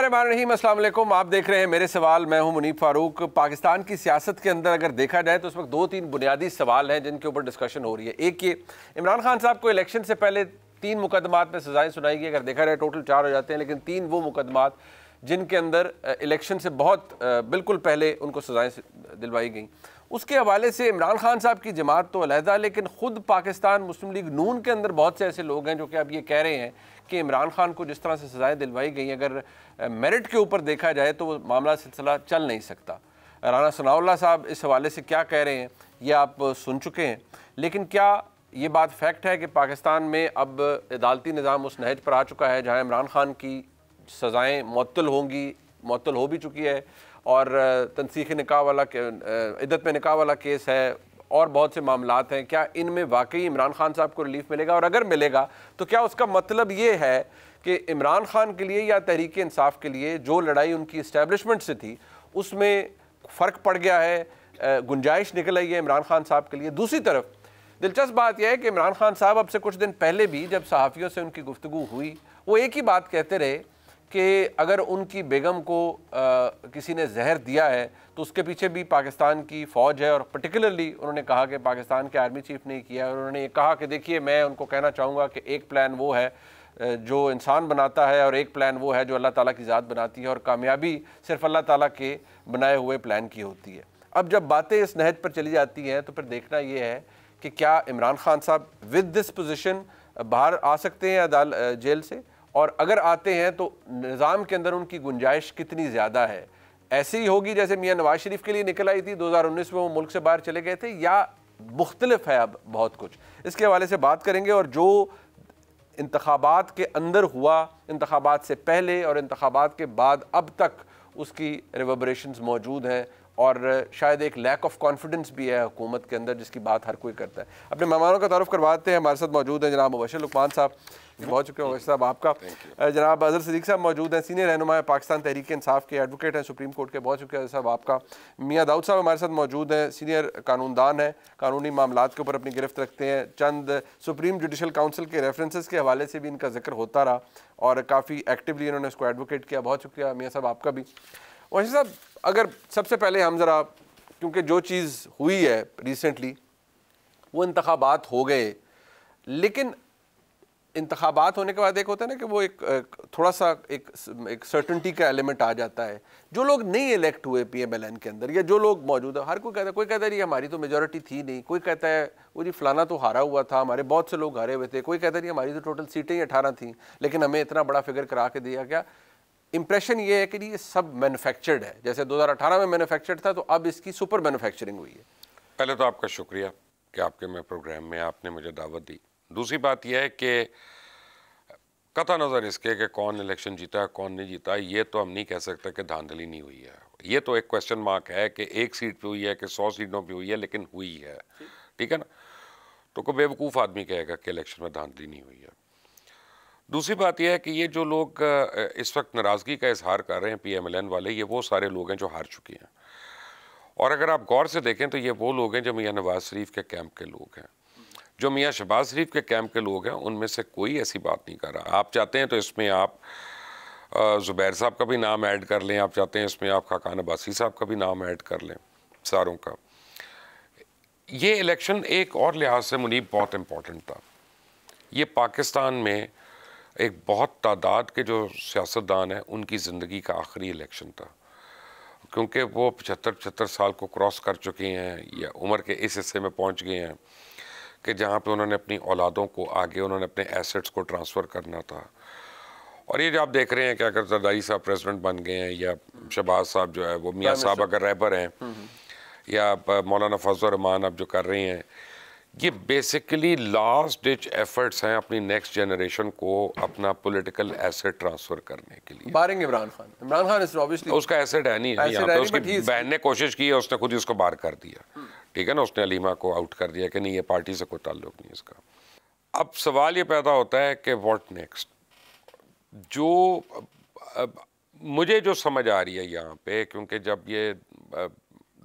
बिस्मिल्लाम असलम आप देख रहे हैं मेरे सवाल मैं हूं मुनीब फारूक पाकिस्तान की सियासत के अंदर अगर देखा जाए तो उस वक्त दो तीन बुनियादी सवाल हैं जिनके ऊपर डिस्कशन हो रही है एक ये इमरान खान साहब को इलेक्शन से पहले तीन मुकदमात में सजाएं सुनाई गई अगर देखा जाए टोटल चार हो जाते हैं लेकिन तीन वो मुकदमात जिनके अंदर इलेक्शन से बहुत बिल्कुल पहले उनको सजाएं दिलवाई गई उसके हवाले से इमरान खान साहब की जमात तो अलहदा लेकिन ख़ुद पाकिस्तान मुस्लिम लीग नून के अंदर बहुत से ऐसे लोग हैं जो कि अब ये कह रहे हैं कि इमरान खान को जिस तरह से सज़ाएँ दिलवाई गई अगर मेरिट के ऊपर देखा जाए तो वो मामला सिलसिला चल नहीं सकता राना सनाउल्ला साहब इस हवाले से क्या कह रहे हैं ये आप सुन चुके हैं लेकिन क्या ये बात फैक्ट है कि पाकिस्तान में अब अदालती निज़ाम उस नहज पर आ चुका है जहाँ इमरान खान की सज़ाएँ मअतल होंगी मअतल हो भी चुकी है और तनसीखी निका वाला इद्दत में निका वाला केस है और बहुत से मामला हैं क्या इनमें वाकई इमरान खान साहब को रिलीफ मिलेगा और अगर मिलेगा तो क्या उसका मतलब ये है कि इमरान खान के लिए या तहरीक इंसाफ के लिए जो लड़ाई उनकी इस्टेबलिशमेंट से थी उसमें फ़र्क पड़ गया है गुंजाइश निकल आई है इमरान खान साहब के लिए दूसरी तरफ दिलचस्प बात यह है कि इमरान खान साहब अब से कुछ दिन पहले भी जब सहाफ़ियों से उनकी गुफ्तु हुई वो एक ही बात कहते रहे कि अगर उनकी बेगम को आ, किसी ने जहर दिया है तो उसके पीछे भी पाकिस्तान की फ़ौज है और पर्टिकुलरली उन्होंने कहा कि पाकिस्तान के आर्मी चीफ ने किया और उन्होंने ये कहा कि देखिए मैं उनको कहना चाहूँगा कि एक प्लान वो है जो इंसान बनाता है और एक प्लान वो है जो अल्लाह ताला की ज़ात बनाती है और कामयाबी सिर्फ अल्लाह ताला के बनाए हुए प्लान की होती है अब जब बातें इस नहज पर चली जाती हैं तो फिर देखना ये है कि क्या इमरान खान साहब विद दिस पोजिशन बाहर आ सकते हैं अदाल जेल से और अगर आते हैं तो निज़ाम के अंदर उनकी गुंजाइश कितनी ज़्यादा है ऐसे ही होगी जैसे मियाँ नवाज शरीफ के लिए निकल आई थी 2019 में वो मुल्क से बाहर चले गए थे या मुख्तलफ है अब बहुत कुछ इसके हवाले से बात करेंगे और जो इंतबात के अंदर हुआ इंतबात से पहले और इंतबात के बाद अब तक उसकी रिवर्बरेशन मौजूद हैं और शायद एक लैक ऑफ कॉन्फिडेंस भी है हुकूमत के अंदर जिसकी बात हर कोई करता है अपने मेहमानों का तारफ़ करवाते हैं हमारे साथ मौजूद हैं जनाब मुबशर लुकमान साहब बहुत शुक्रिया वैसे साहब आपका जनाब अजहर सदीक साहब मौजूद हैं सीनियर रहनुमा है पाकिस्तान तहरीक इंसाफ के एडवोकेट हैं सुप्रीम कोर्ट के बहुत शुक्रिया साहब आपका मियाँ दाऊद साहब हमारे साथ मौजूद हैं सीनियर कानूनदान हैं कानूनी मामला के ऊपर अपनी गिरफ्त रखते हैं चंद सुप्रीम जुडिशल काउंसिल के रेफरेंसेज के हवाले से भी इनका जिक्र होता रहा और काफ़ी एक्टिवली इन्होंने उसको एडवोकेट किया बहुत शुक्रिया मियाँ साहब आपका भी वैसे साहब अगर सबसे पहले हम ज़रा क्योंकि जो चीज़ हुई है रिसेंटली वो इंतबात हो गए लेकिन इंतबात होने के बाद एक होता है ना कि वो एक, थोड़ा सा एक एक सर्टनटी का एलिमेंट आ जाता है जो लोग नहीं इलेक्ट हुए पी एम एल एन के अंदर या जो लोग मौजूद है हर कोई कहता है कोई कहता है हमारी तो मेजोरिटी थी नहीं कोई कहता है वो जी फलाना तो हारा हुआ था हमारे बहुत से लोग हारे हुए थे कोई कहता है हमारी तो टोटल सीटें ही अठारह थी लेकिन हमें इतना बड़ा फिगर करा के दिया गया इंप्रेशन ये है कि ये सब मैनुफैक्चर्ड है जैसे अठारह में मैनुफैक्चर्ड था तो अब इसकी सुपर मैनुफैक्चरिंग हुई है पहले तो आपका शुक्रिया कि आपके मैं प्रोग्राम में आपने मुझे दावत दी दूसरी बात यह है कि कथा नज़र इसके कि कौन इलेक्शन जीता है कौन नहीं जीता ये तो हम नहीं कह सकते कि धांधली नहीं हुई है ये तो एक क्वेश्चन मार्क है कि एक सीट पे हुई है कि सौ सीटों पे हुई है लेकिन हुई है ठीक है ना तो कोई बेवकूफ़ आदमी कहेगा कि इलेक्शन में धांधली नहीं हुई है दूसरी बात यह है कि ये जो लोग इस वक्त नाराज़गी का इजहार कर रहे हैं एन वाले ये वो सारे लोग हैं जो हार चुके हैं और अगर आप गौर से देखें तो ये वो लोग हैं जो मियाँ नवाज शरीफ के कैंप के लोग हैं जो मियाँ शहबाज शरीफ के कैंप के लोग हैं उनमें से कोई ऐसी बात नहीं कर रहा आप चाहते हैं तो इसमें आप ज़ुबैर साहब का भी नाम ऐड कर लें आप चाहते हैं इसमें आप खाकान अब्बासी साहब का भी नाम ऐड कर लें सारों का ये इलेक्शन एक और लिहाज से मुनीब बहुत इम्पॉर्टेंट था ये पाकिस्तान में एक बहुत तादाद के जो सियासतदान हैं उनकी ज़िंदगी का आखिरी इलेक्शन था क्योंकि वो पचहत्तर पचहत्तर साल को क्रॉस कर चुके हैं या उम्र के इस हिस्से में पहुंच गए हैं कि जहाँ पे उन्होंने अपनी औलादों को आगे उन्होंने अपने एसेट्स को ट्रांसफ़र करना था और ये जो आप देख रहे हैं कि अगर जरदारी साहब प्रेसिडेंट बन गए हैं या शहबाज साहब जो है वो मियाँ साहब अगर रहबर हैं हम्म, हम्म। या मौलाना फजल रमान आप जो कर रहे हैं ये बेसिकली लास्ट डिच एफर्ट्स हैं अपनी नेक्स्ट जनरेशन को अपना पॉलिटिकल एसेट ट्रांसफर करने के लिए बारिंग इमरान खान इमरान खान इज उसका एसेट है नहीं, नहीं, नहीं, नहीं नहीं, नहीं, नहीं, नहीं, उसकी बहन ने कोशिश की है उसने खुद ही उसको बार कर दिया हम्म। ठीक है ना उसने अलीमा को आउट कर दिया कि नहीं ये पार्टी से कोई ताल्लुक नहीं इसका अब सवाल ये पैदा होता है कि वॉट नेक्स्ट जो अब, मुझे जो समझ आ रही है यहाँ पे क्योंकि जब ये अब,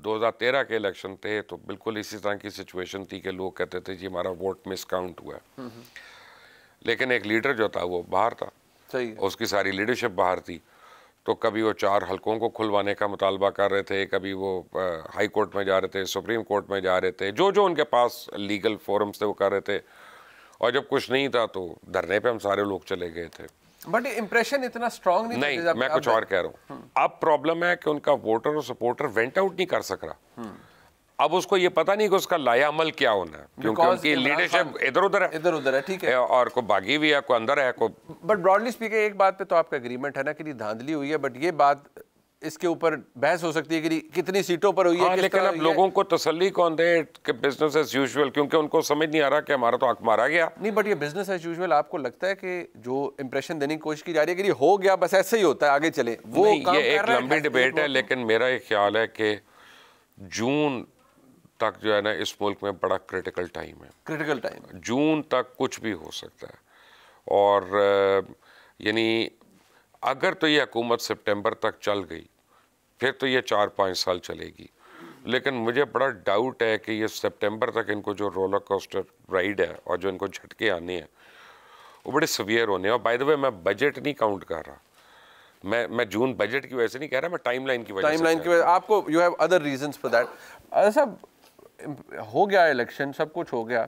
2013 के इलेक्शन थे तो बिल्कुल इसी तरह की सिचुएशन थी कि लोग कहते थे जी हमारा वोट मिसकाउंट हुआ है हम्म, हम्म। लेकिन एक लीडर जो था वो बाहर था सही उसकी सारी लीडरशिप बाहर थी तो कभी वो चार हलकों को खुलवाने का मुतालबा कर रहे थे कभी वो हाई कोर्ट में जा रहे थे सुप्रीम कोर्ट में जा रहे थे जो जो उनके पास लीगल फोरम्स थे वो कर रहे थे और जब कुछ नहीं था तो धरने पे हम सारे लोग चले गए थे बट इंप्रेशन इतना स्ट्रांग नहीं नहीं मैं कुछ और कह रहा हूँ हम्म। अब प्रॉब्लम है कि उनका वोटर और सपोर्टर वेंट आउट नहीं कर सक रहा हम्म। अब उसको ये पता नहीं कि उसका लाया अमल क्या होना क्योंकि उनकी लीडरशिप इधर उधर है इधर उधर है ठीक है और को बागी भी है को अंदर है को बट ब्रॉडली स्पीकिंग एक बात पे तो आपका एग्रीमेंट है ना कि धांधली हुई है बट ये बात इसके ऊपर बहस हो सकती है कि कितनी सीटों पर हुई है हाँ, लेकिन अब लोगों को तसल्ली कौन दे कि बिजनेस एज यूजुअल क्योंकि उनको समझ नहीं आ रहा कि हमारा तो आंख मारा गया नहीं बट ये बिजनेस एज यूजुअल आपको लगता है कि जो इंप्रेशन देने की कोशिश की जा रही है कि ये हो गया बस ऐसे ही होता है आगे चले वो ये एक लंबी डिबेट है लेकिन मेरा ये ख्याल है कि जून तक जो है ना इस मुल्क में बड़ा क्रिटिकल टाइम है क्रिटिकल टाइम जून तक कुछ भी हो सकता है और यानी अगर तो ये हकूमत सितंबर तक चल गई फिर तो ये चार पाँच साल चलेगी लेकिन मुझे बड़ा डाउट है कि ये सितंबर तक इनको जो रोलर कोस्टर राइड है और जो इनको झटके आने हैं वो बड़े सवियर होने और बाय द वे मैं बजट नहीं काउंट कर रहा मैं मैं जून बजट की वजह से नहीं कह रहा मैं टाइमलाइन की वजह टाइमलाइन की वजह आपको you have other reasons for that साहब हो गया इलेक्शन सब कुछ हो गया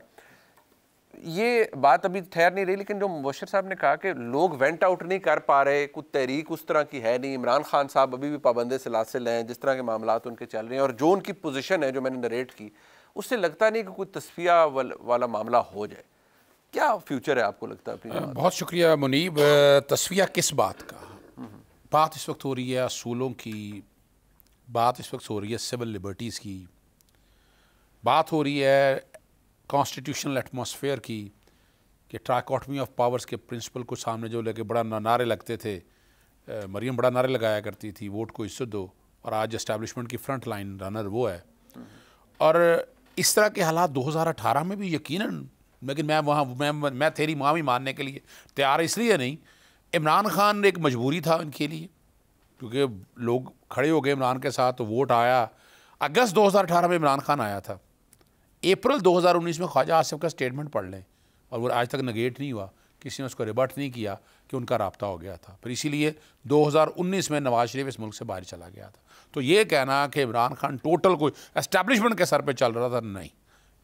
ये बात अभी ठहर नहीं रही लेकिन जो मुबशर साहब ने कहा कि लोग वेंट आउट नहीं कर पा रहे कुछ तहरीक उस तरह की है नहीं इमरान खान साहब अभी भी पाबंद सिलासिल हैं जिस तरह के मामला उनके चल रहे हैं और जो उनकी पोजिशन है जो मैंने नरेट की उससे लगता नहीं कि कोई तस्फिया वाला मामला हो जाए क्या फ्यूचर है आपको लगता है अपनी बहुत शुक्रिया मुनीब तस्फिया किस बात का बात इस वक्त हो रही है असूलों की बात इस वक्त हो रही है सिविल लिबर्टीज़ की बात हो रही है कॉन्स्टिट्यूशनल एटमॉस्फेयर की कि ट्राकॉटमी ऑफ पावर्स के प्रिंसिपल को सामने जो लेके बड़ा नारे लगते थे मरियम बड़ा नारे लगाया करती थी वोट को इससे दो और आज इस्टेब्लिशमेंट की फ्रंट लाइन रनर वो है और इस तरह के हालात 2018 में भी यकीनन लेकिन मैं वहाँ मैं मैं तेरी माँ भी मानने के लिए तैयार इसलिए नहीं इमरान खान एक मजबूरी था इनके लिए क्योंकि लोग खड़े हो गए इमरान के साथ तो वोट आया अगस्त 2018 में इमरान खान आया था अप्रैल 2019 में ख्वाजा आसिफ का स्टेटमेंट पढ़ लें और वो आज तक नगेट नहीं हुआ किसी ने उसको रिबर्ट नहीं किया कि उनका रबता हो गया था फिर इसीलिए 2019 में नवाज शरीफ इस मुल्क से बाहर चला गया था तो ये कहना कि इमरान खान टोटल कोई इस्टेब्लिशमेंट के सर पर चल रहा था नहीं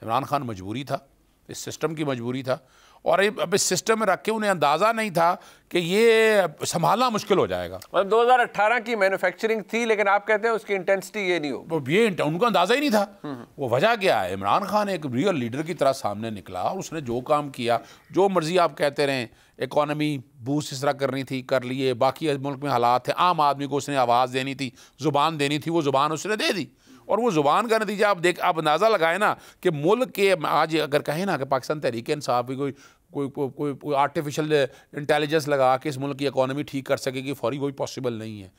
इमरान खान मजबूरी था इस सिस्टम की मजबूरी था और अब इस सिस्टम में रख के उन्हें अंदाज़ा नहीं था कि ये संभालना मुश्किल हो जाएगा मतलब 2018 की मैन्युफैक्चरिंग थी लेकिन आप कहते हैं उसकी इंटेंसिटी ये नहीं हो ये उनका अंदाज़ा ही नहीं था वो वजह क्या है इमरान खान एक रियल लीडर की तरह सामने निकला और उसने जो काम किया जो मर्जी आप कहते रहें इकॉनमी बूस्ट इस तरह करनी थी कर लिए बाकी मुल्क में हालात थे आम आदमी को उसने आवाज़ देनी थी ज़ुबान देनी थी वो ज़ुबान उसने दे दी और वो ज़ुबान का नतीजा आप देख आप अंदाज़ा लगाए ना कि मुल्क के आज अगर कहें ना कि पाकिस्तान तहरीक इंसाफ भी कोई कोई कोई को, आर्टिफिशल इंटेलिजेंस लगा के इस मुल्क की इकानमी ठीक कर सकेगी फौरी कोई पॉसिबल नहीं है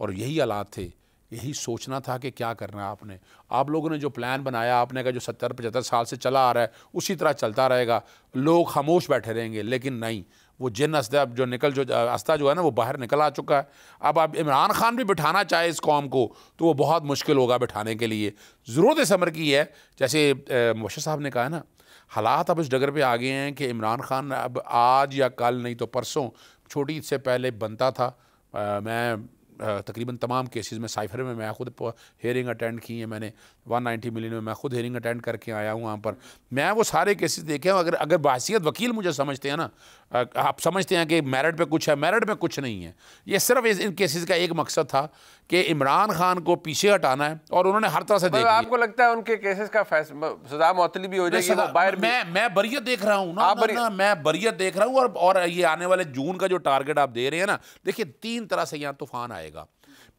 और यही हालात थे यही सोचना था कि क्या करना है आपने आप लोगों ने जो प्लान बनाया आपने का जो सत्तर पचहत्तर साल से चला आ रहा है उसी तरह चलता रहेगा लोग खामोश बैठे रहेंगे लेकिन नहीं वो जिन असदा जो निकल जो आस्था जो है ना वो बाहर निकल आ चुका है अब आप इमरान खान भी बिठाना चाहे इस कौम को तो वो बहुत मुश्किल होगा बिठाने के लिए ज़रूरत इस अमर की है जैसे मुशर साहब ने कहा है ना हालात अब इस डगर पे आ गए हैं कि इमरान खान अब आज या कल नहीं तो परसों छोटी ईद से पहले बनता था आ, मैं तकरीबन तमाम केसेस में साइफर में मैं खुद हेयरिंग अटेंड की है मैंने 190 मिलियन में मैं खुद हेयरिंग अटेंड करके आया हूँ वहाँ पर मैं वो सारे केसेस देखे हूँ अगर अगर बासीत वकील मुझे समझते हैं ना आप समझते हैं कि मेरिट पे कुछ है मेरिट में कुछ नहीं है ये सिर्फ इस, इन केसेस का एक मकसद था कि इमरान खान को पीछे हटाना है और उन्होंने हर तरह से मतलब देखा आपको लगता है उनके केसेस का सजा मुतली भी हो जाएगी मैं मैं बरियत देख रहा हूँ ना, मैं बरियत देख रहा हूँ और, ये आने वाले जून का जो टारगेट आप दे रहे हैं ना देखिए तीन तरह से यहाँ तूफान आया जाएगा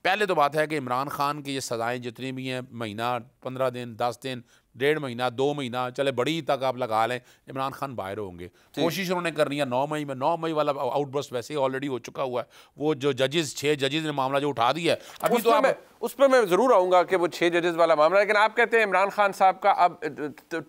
पहले तो बात है कि इमरान खान की ये सज़ाएँ जितनी भी हैं महीना पंद्रह दिन दस दिन डेढ़ महीना दो महीना चले बड़ी तक आप लगा लें इमरान खान बाहर होंगे कोशिश उन्होंने करनी है नौ मई में नौ मई वाला आउटबर्स वैसे ही ऑलरेडी हो चुका हुआ है वो जो जजेस छः जजेस ने मामला जो उठा दिया है अभी तो आप... उस पर मैं ज़रूर आऊँगा कि वो छः जजेस वाला मामला लेकिन आप कहते हैं इमरान खान साहब का अब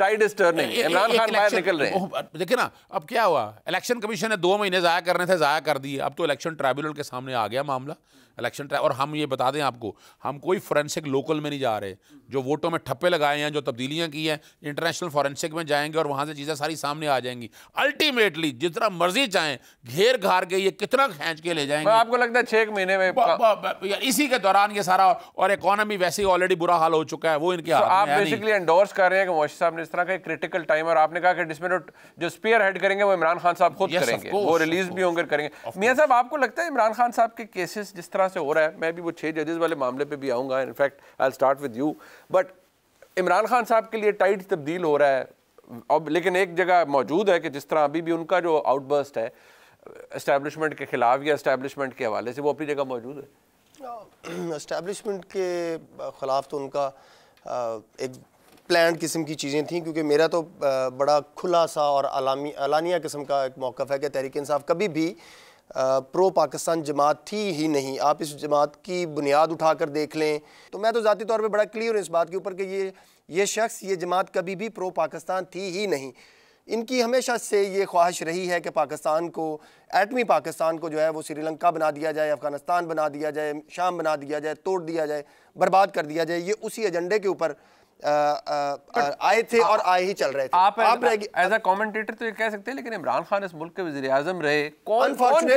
tide is turning Imran Khan बाहर निकल रहे हैं देखिए ना अब क्या हुआ इलेक्शन कमीशन ने दो महीने ज़ाया करने थे ज़ाया कर दिए अब तो इलेक्शन ट्राइब्यूनल के सामने आ गया मामला इलेक्शन और हम ये बता दें आपको हम कोई फोरेंसिक लोकल में नहीं जा रहे जो वोटों में ठप्पे लगाए हैं जो तब्दीलियाँ की हैं इंटरनेशनल फोरेंसिक में जाएंगे और वहाँ से चीज़ें सारी सामने आ जाएंगी अल्टीमेटली जितना मर्जी चाहें घेर घार के ये कितना खींच के ले जाएंगे आपको लगता है छः महीने में बा, बा, बा, इसी के दौरान ये सारा और इकोनॉमी वैसे ही ऑलरेडी बुरा हाल हो चुका है वो इनके आप बेसिकली एंडोर्स कर रहे हैं कि मोशी साहब ने इस तरह का क्रिटिकल टाइम और आपने कहा कि जिसमें जो स्पेयर हेड करेंगे वो इमरान खान साहब खुद करेंगे वो रिलीज भी होंगे करेंगे मियाँ साहब आपको लगता है इमरान खान साहब के केसेस जिस तरह तरह से हो रहा है मैं भी वो छः जजेस वाले मामले पे भी आऊँगा in fact I start with you but Imran Khan साहब के लिए टाइट तब्दील हो रहा है अब लेकिन एक जगह मौजूद है कि जिस तरह अभी भी उनका जो आउटबर्स्ट है इस्टेबलिशमेंट के ख़िलाफ़ या इस्टेबलिशमेंट के हवाले से वो अपनी जगह मौजूद है इस्टेबलिशमेंट हाँ, के ख़िलाफ़ तो उनका एक प्लान किस्म की चीज़ें थी क्योंकि मेरा तो बड़ा खुला सा और अलामी अलानिया किस्म का एक मौक़ है कि तहरीक इंसाफ कभी भी प्रो पाकिस्तान जमात थी ही नहीं आप इस जमात की बुनियाद उठा कर देख लें तो मैं तो ज़ाती तौर पर बड़ा क्लियर हूँ इस बात के ऊपर कि ये ये शख्स ये जमात कभी भी प्रो पाकिस्तान थी ही नहीं इनकी हमेशा से ये ख्वाहिश रही है कि पाकिस्तान को एटमी पाकिस्तान को जो है वो श्रीलंका बना दिया जाए अफ़गानिस्तान बना दिया जाए शाम बना दिया जाए तोड़ दिया जाए बर्बाद कर दिया जाए ये उसी एजेंडे के ऊपर आए थे और आए ही चल रहे थे आप, आप एज अ कमेंटेटर तो ये कह सकते हैं लेकिन इमरान खान इस मुल्क के वजीर आजम रहे कौन कौन,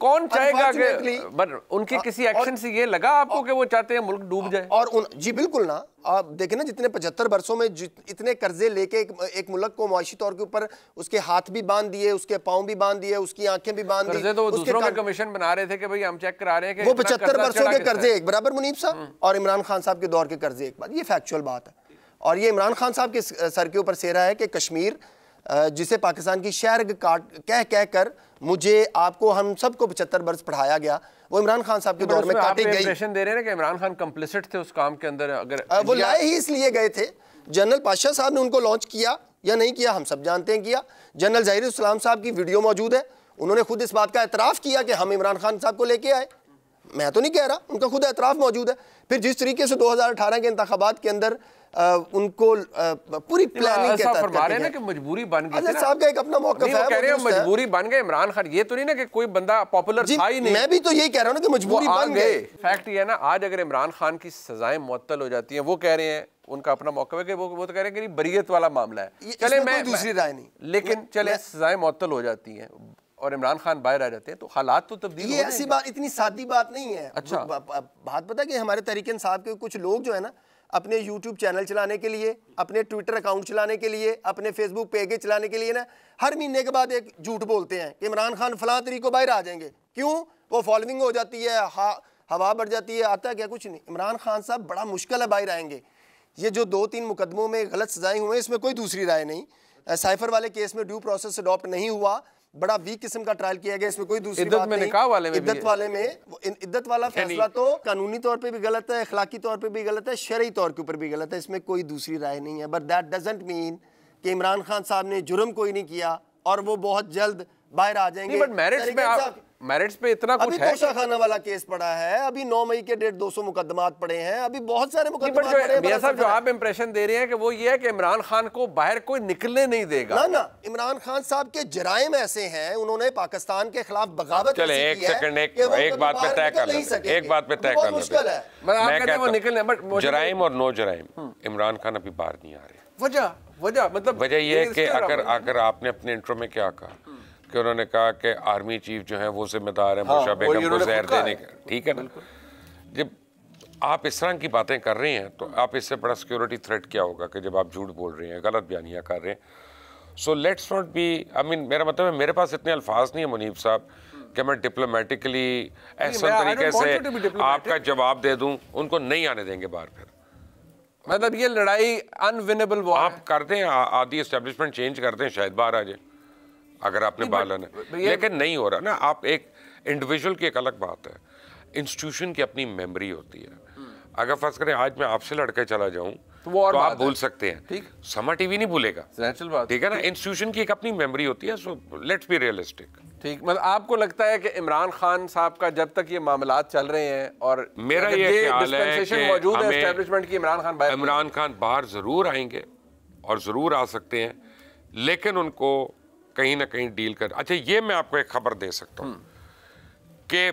कौन चाहेगा कि बट उनके किसी एक्शन से ये लगा आपको कि वो चाहते हैं मुल्क डूब जाए और जी बिल्कुल ना आप देखें ना जितने पचहत्तर वर्षों में इतने कर्जे लेके एक, एक मुल्क को मुआशी तौर के ऊपर उसके हाथ भी बांध दिए उसके पाँव भी बांध दिए उसकी आंखें भी बांध दी तो दूसरों कमीशन बना रहे थे कि भाई हम चेक करा रहे हैं वो पचहत्तर वर्षों के कर्जे एक बराबर मुनीब साहब हम्म। और इमरान खान साहब के दौर के कर्जे एक बात ये फैक्चुअल बात है और ये इमरान खान साहब के सर के ऊपर सेहरा है कि कश्मीर जिसे पाकिस्तान की शहर काट कह कह कर मुझे आपको हम सबको पचहत्तर वर्ष पढ़ाया गया वो इमरान खान साहब के दौर में काटे गए दे रहे हैं कि इमरान खान कम्प्लिसिट थे उस काम के अंदर अगर वो लाए ही इसलिए गए थे जनरल पाशाह साहब ने उनको लॉन्च किया या नहीं किया हम सब जानते हैं किया जनरल जहिर साहब की वीडियो मौजूद है उन्होंने खुद इस बात का एतराफ़ किया कि हम इमरान खान साहब को लेके आए मैं तो नहीं कह रहा उनका खुद एतराफ़ मौजूद है फिर जिस तरीके से 2018 के इंतबात के अंदर आ, उनको आ, पूरी प्लानिंग के रहे ना कि मजबूरी बन गई साहब का एक अपना मौका है कह रहे हैं मजबूरी बन गए इमरान खान ये तो नहीं ना कि कोई बंदा पॉपुलर था ही नहीं मैं भी तो यही कह रहा हूँ ना कि मजबूरी बन गए फैक्ट ये है ना आज अगर इमरान खान की सजाएं मुत्तल हो जाती हैं वो कह रहे हैं उनका अपना मौका है कि वो वो तो कह रहे हैं कि बरीयत वाला मामला है चले मैं दूसरी राय नहीं लेकिन चले सजाएं मुत्तल हो जाती हैं और इमरान खान बाहर आ जाते हैं तो हालात तो तब्दील ये ऐसी बात इतनी सादी बात नहीं है अच्छा बात पता कि हमारे तरीके साहब के कुछ लोग जो है ना अपने यूट्यूब चैनल चलाने के लिए अपने Twitter अकाउंट चलाने के लिए अपने Facebook पेज चलाने के लिए ना हर महीने के बाद एक झूठ बोलते हैं कि इमरान खान फला को बाहर आ जाएंगे क्यों वो फॉलोइंग हो जाती है हा हवा बढ़ जाती है आता क्या कुछ नहीं इमरान खान साहब बड़ा मुश्किल है बाहर आएंगे ये जो दो तीन मुकदमों में गलत सजाएं हुए हैं इसमें कोई दूसरी राय नहीं साइफर वाले केस में ड्यू प्रोसेस अडॉप्ट नहीं हुआ बड़ा वीक किस्म का ट्रायल किया गया इसमें कोई दूसरी बात में नहीं वाले में इद्दत वाले में इद्दत वाला फैसला तो कानूनी तौर पे भी गलत है अखलाकी तौर पे भी गलत है शरी तौर के ऊपर भी गलत है इसमें कोई दूसरी राय नहीं है बट दैट डजेंट मीन कि इमरान खान साहब ने जुर्म कोई नहीं किया और वो बहुत जल्द बाहर आ जाएंगे बट मेरिट्स पे इतना कुछ है खाना वाला केस पड़ा है अभी 9 मई के डेट 200 मुकदमात पड़े हैं अभी बहुत सारे मुकदमात पड़े हैं मियां साहब जो आप इंप्रेशन दे रहे हैं कि वो ये है कि इमरान खान को बाहर कोई निकलने नहीं देगा ना ना इमरान खान साहब के जराइम ऐसे हैं उन्होंने पाकिस्तान के खिलाफ बगावत चले एक सेकंड एक बात पे तय कर एक बात पे तय कर मतलब निकलने बट जराइम और नो जराइम हम्म। इमरान खान अभी बाहर नहीं आ रहे वजह वजह मतलब वजह यह है कि अगर अगर आपने अपने इंट्रो में क्या कहा कि उन्होंने कहा कि आर्मी चीफ जो है वो जिम्मेदार है हाँ, मुशा बेगम को जहर देने का ठीक है ना जब आप इस तरह की बातें कर रहे हैं तो आप इससे बड़ा सिक्योरिटी थ्रेट क्या होगा कि जब आप झूठ बोल रहे हैं गलत बयानियाँ कर रहे हैं so let's not be I mean मेरा मतलब है मेरे पास इतने अल्फाज नहीं है मुनीब साहब कि मैं डिप्लोमेटिकली ऐसा तरीके से आपका जवाब दे दूं उनको नहीं आने देंगे बाहर फिर मतलब ये लड़ाई अनविनेबल वो आप करते हैं आधी इस्टेब्लिशमेंट चेंज करते हैं शायद बाहर आ जाए अगर आपने बाल आना लेकिन नहीं हो रहा ना आप एक इंडिविजुअल की एक अलग बात है इंस्टीट्यूशन की अपनी मेमोरी होती है हम्म। अगर फर्ज करें आज मैं आपसे लड़के चला जाऊं तो वो और तो आप भूल सकते हैं ठीक समा टीवी नहीं भूलेगा ठीक है ना इंस्टीट्यूशन की एक अपनी मेमोरी होती है सो लेट्स बी रियलिस्टिक ठीक मतलब आपको लगता है कि इमरान खान साहब का जब तक ये मामला चल रहे हैं और मेरा ये ख्याल है इमरान खान इमरान खान बाहर ज़रूर आएंगे और ज़रूर आ सकते हैं लेकिन उनको कहीं ना कहीं डील कर अच्छा ये मैं आपको एक खबर दे सकता हूँ कि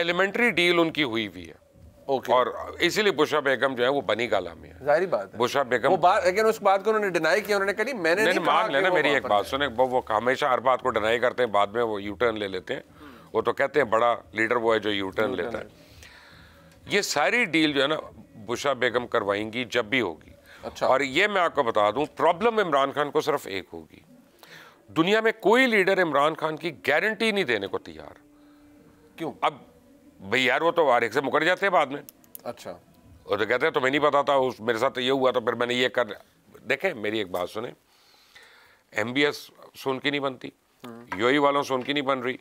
एलिमेंट्री डील उनकी हुई हुई है Okay. और इसीलिए बुशा बेगम जो है वो बनी गाला में जाहिर बात है बुशा बेगम वो बात लेकिन उस बात को उन्होंने डिनाई किया उन्होंने कहा मैंने नहीं, नहीं लेना मेरी एक बात सुने वो, वो हमेशा हर बात को डिनाई करते हैं बाद में वो यू टर्न ले लेते हैं वो तो कहते हैं बड़ा लीडर वो है जो यू टर्न लेता है ये सारी डील जो है ना बुशा बेगम करवाएंगी जब भी होगी अच्छा और ये मैं आपको बता दू प्रॉब्लम इमरान खान को सिर्फ एक होगी दुनिया में कोई लीडर इमरान खान की गारंटी नहीं देने को तैयार क्यों अब भाई यार वो तो वारिक से मुकर जाते हैं बाद में अच्छा और तो कहते हैं तुम्हें तो नहीं पता था उस मेरे साथ ये हुआ तो फिर मैंने ये कर देखें मेरी एक बात सुने एम बी एस सुन की नहीं बनती यू हम्म। e वालों से उनकी नहीं बन रही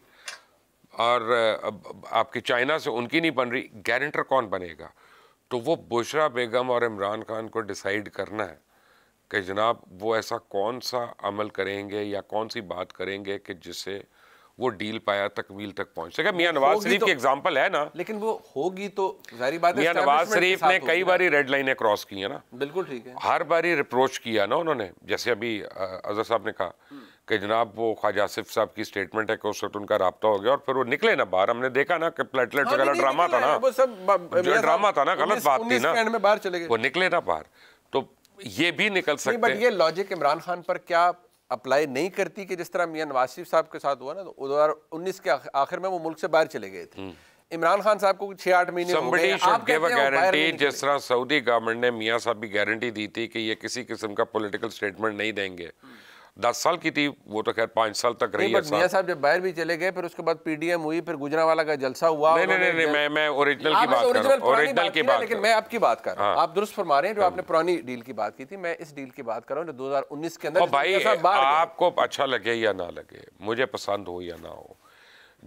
और आपकी चाइना से उनकी नहीं बन रही गारंटर कौन बनेगा तो वो बुशरा बेगम और इमरान खान को डिसाइड करना है कि जनाब वो ऐसा कौन सा अमल करेंगे या कौन सी बात करेंगे कि जिससे वो डील पाया तकवील तक पहुंच सके मियाँ नवाज शरीफ की एग्जांपल तो- है ना लेकिन वो होगी तो जारी बात मियाँ नवाज शरीफ ने कई बार रेड लाइनें क्रॉस की है ना बिल्कुल ठीक है हर बारी रिप्रोच किया ना उन्होंने जैसे अभी अजहर साहब ने कहा हम्म। कि जनाब वो ख्वाजा आसिफ साहब की स्टेटमेंट है कि उस वक्त उनका रबता हो गया और फिर वो निकले ना बाहर हमने देखा ना कि प्लेटलेट हाँ, वगैरह ड्रामा था ना वो सब ड्रामा था ना गलत बात थी ना बाहर चले गए वो निकले ना बाहर तो ये भी निकल सकते हैं बट ये लॉजिक इमरान खान पर क्या अप्लाई नहीं करती कि जिस तरह मियाँ नवाज शरीफ साहब के साथ हुआ ना तो दो हज़ार उन्नीस के आखिर में वो मुल्क से बाहर चले गए थे हम्म। इमरान खान साहब को छह आठ महीने गारंटी जिस तरह सऊदी गवर्नमेंट ने मियाँ साहब भी गारंटी दी थी कि ये किसी किस्म का पोलिटिकल स्टेटमेंट नहीं देंगे हम्म। दस साल की थी वो तो खैर पाँच साल तक रही है मियाँ साहब जब बाहर भी चले गए फिर उसके बाद पीडीएम हुई फिर गुजरावाला का जलसा हुआ नहीं नहीं नहीं, मैं मैं ओरिजिनल हाँ, की बात ओरिजिनल की बात लेकिन मैं आपकी बात कर रहा हूँ हाँ। आप दुरुस्त फरमा रहे हैं जो हाँ। आपने पुरानी डील की बात की थी मैं इस डील की बात कर रहा हूँ जो दो के अंदर भाई आपको अच्छा लगे या ना लगे मुझे पसंद हो या ना हो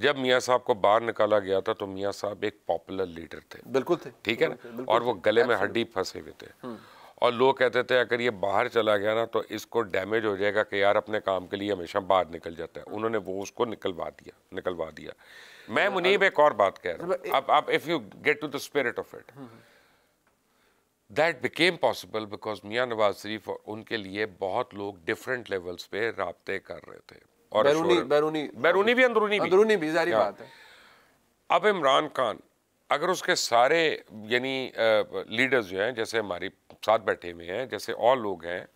जब मियाँ साहब को बाहर निकाला गया था तो मियाँ साहब एक पॉपुलर लीडर थे बिल्कुल थे ठीक है ना और वो गले में हड्डी फंसे हुए थे हम्म। और लोग कहते थे अगर ये बाहर चला गया ना तो इसको डैमेज हो जाएगा कि यार अपने काम के लिए हमेशा बाहर निकल जाता है उन्होंने वो उसको निकलवा दिया निकलवा दिया मैं अच्छा, मुनीब एक और बात कह रहा हूँ अब अब if you get to the spirit of it that became possible because Mian Nawaz शरीफ उनके लिए बहुत लोग डिफरेंट लेवल्स पे रबते कर रहे थे और बैरूनी बैरूनी बैरूनी भी अंदरूनी भी भी, भी जारी बात है अब इमरान खान अगर उसके सारे यानी लीडर्स जो हैं जैसे हमारी साथ बैठे हुए हैं जैसे और लोग हैं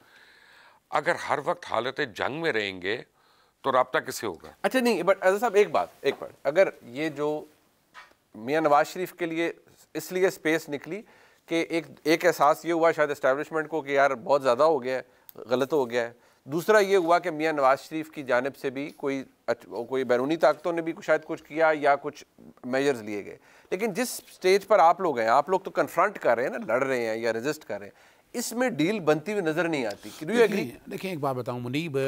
अगर हर वक्त हालत जंग में रहेंगे तो रबता किसे होगा अच्छा नहीं बट अजय साहब एक बात एक बात अगर ये जो मियाँ नवाज शरीफ के लिए इसलिए स्पेस निकली कि एक एक एहसास ये हुआ शायद इस्टेबलिशमेंट को कि यार बहुत ज़्यादा हो गया है गलत हो गया है दूसरा ये हुआ कि मियाँ नवाज़ शरीफ की जानब से भी कोई कोई बैरूनी ताकतों ने भी शायद कुछ किया या कुछ मेजर्स लिए गए लेकिन जिस स्टेज पर आप लोग हैं आप लोग तो कन्फ्रंट कर रहे हैं ना लड़ रहे हैं या रजिस्ट कर रहे हैं इसमें डील बनती हुई नजर नहीं आती देखिए एक बात बताऊँ Munib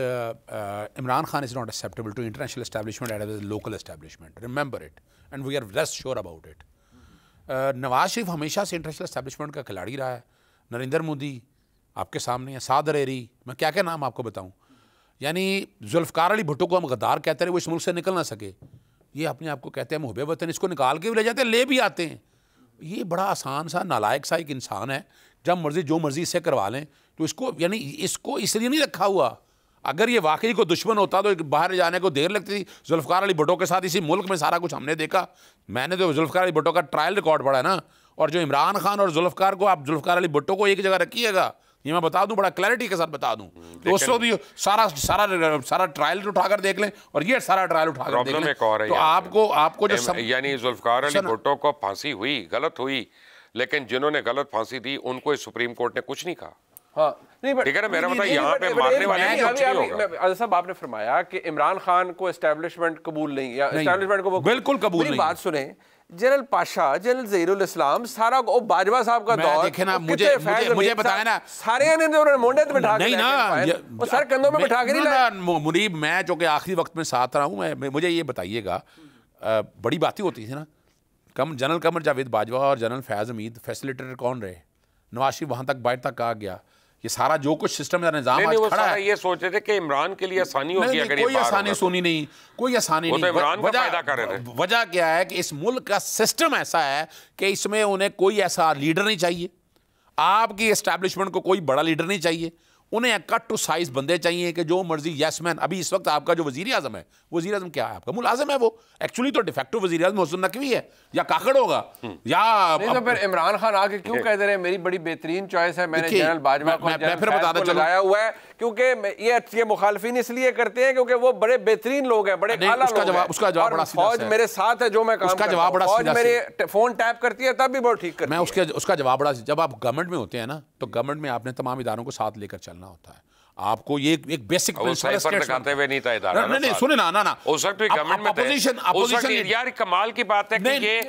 Imran Khan is not acceptable to international establishment at local establishment remember it and we are rest sure about it Nawaz Sharif हमेशा से इंटरनेशनल एस्टेब्लिशमेंट का खिलाड़ी रहा है नरेंद्र मोदी आपके सामने है एरी मैं क्या क्या नाम आपको बताऊँ यानी जुल्फकार अली भुट्टो को हम गद्दार कहते रहे वो इस मुल्क से निकल ना सके ये अपने आप को कहते हैं मुहबे वतन इसको निकाल के भी ले जाते हैं ले भी आते हैं ये बड़ा आसान सा नालायक सा एक इंसान है जब मर्ज़ी जो मर्ज़ी इससे करवा लें तो इसको यानी इसको इसलिए नहीं रखा हुआ अगर ये वाकई को दुश्मन होता तो बाहर जाने को देर लगती थी जुल्फकार अली भुटो के साथ इसी मुल्क में सारा कुछ हमने देखा मैंने तो जुल्फकार अली भुटो का ट्रायल रिकॉर्ड पढ़ा ना और जो इमरान खान और जुल्फकार को आप जुल्फकार अली भुटो को एक जगह रखिएगा ये मैं बता दूं बड़ा क्लैरिटी के साथ बता दूं हम्म, दोस्तों भी सारा सारा सारा ट्रायल उठाकर देख लें और ये सारा ट्रायल उठाकर देख लें तो आपको आपको जो सब... यानी जुल्फकार अली भुट्टो को फांसी हुई गलत हुई लेकिन जिन्होंने गलत फांसी दी उनको सुप्रीम कोर्ट ने कुछ नहीं कहा हाँ नहीं नहीं, नहीं, नहीं, मेरा नहीं, मतलब यहाँ पे नहीं, नहीं, नहीं, नहीं आपने फरमाया कि इमरान खान को एस्टेब्लिशमेंट कबूल नहीं बिल्कुल कबूल नहीं बात सुने जनरल पाशा जनरल जहीरुल इस्लाम सारा ओ बाजवा साहब का दौर देखे ना मुझे मुझे, मुझे बताया ना सारे ने उन्होंने मोंडे पे बिठा नहीं ना वो सर कंधों पे बिठा के नहीं ना मुनीब मैं जो कि आखिरी वक्त में साथ रहा हूं मैं मुझे ये बताइएगा बड़ी बातें होती थी ना कम जनरल कमर जावेद बाजवा और जनरल फैज़ हमीद फैसिलिटेटर कौन रहे नवाशी वहाँ तक बाइट तक आ गया ये सारा जो कुछ सिस्टम या निजाम आज खड़ा है ये सोच रहे थे कि इमरान के लिए आसानी होगी अगर कोई आसानी तो। सुनी नहीं कोई आसानी तो नहीं वजह वजह क्या है कि इस मुल्क का सिस्टम ऐसा है कि इसमें उन्हें कोई ऐसा लीडर नहीं चाहिए आपकी इस्टेब्लिशमेंट को कोई बड़ा लीडर नहीं चाहिए उन्हें कट टू साइज बंदे चाहिए कि जो मर्जी येस मैन अभी इस वक्त आपका जो वजी अजम है वजी अजम क्या है आपका मुलाजम है वो एक्चुअली तो डिफेक्टिव वजी अजम हसन नकवी है या काकड़ होगा हम्म। या नहीं तो फिर इमरान खान आके क्यों कह दे रहे हैं मेरी बड़ी बेहतरीन चॉइस है मैंने जनरल बाजवा को मैं फिर बताता चलाया हुआ है क्योंकि ये ये मुखालफिन इसलिए करते हैं क्योंकि वो बड़े बेहतरीन लोग हैं बड़े आला जवाब उसका जवाब बड़ा फौज मेरे साथ है जो मैं काम उसका जवाब बड़ा फौज मेरे फोन टैप करती है तब भी बहुत ठीक करती मैं उसके उसका जवाब बड़ा जब आप गवर्नमेंट में होते हैं ना तो गवर्नमेंट में आपने तमाम इदारों को साथ लेकर चलना डालना होता है आपको ये एक बेसिक सुने ना ना अपोजिशन अपोजिशन यार कमाल की बात है कि ये